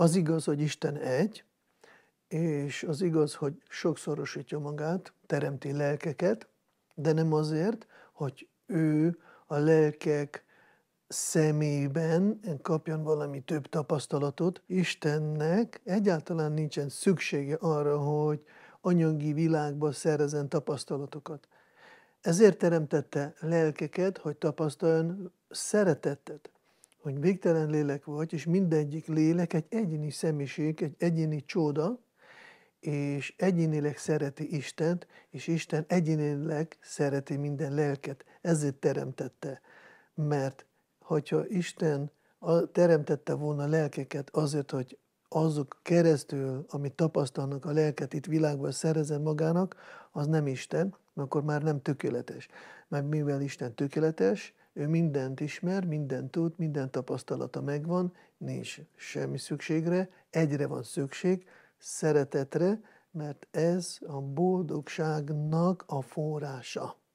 Az igaz, hogy Isten egy, és az igaz, hogy sokszorosítja magát, teremti lelkeket, de nem azért, hogy ő a lelkek szemében kapjon valami több tapasztalatot. Istennek egyáltalán nincsen szüksége arra, hogy anyagi világba szerezen tapasztalatokat. Ezért teremtette lelkeket, hogy tapasztaljon szeretetet, hogy végtelen lélek vagy, és mindegyik lélek egy egyéni személyiség, egy egyéni csoda, és egyénileg szereti Istent, és Isten egyénileg szereti minden lelket. Ezért teremtette. Mert hogyha Isten teremtette volna lelkeket azért, hogy azok keresztül, amit tapasztalnak a lelket itt világban szerezen magának, az nem Isten, mert akkor már nem tökéletes. Mert mivel Isten tökéletes, ő mindent ismer, mindent tud, minden tapasztalata megvan, nincs semmi szükségre, egyre van szükség, szeretetre, mert ez a boldogságnak a forrása.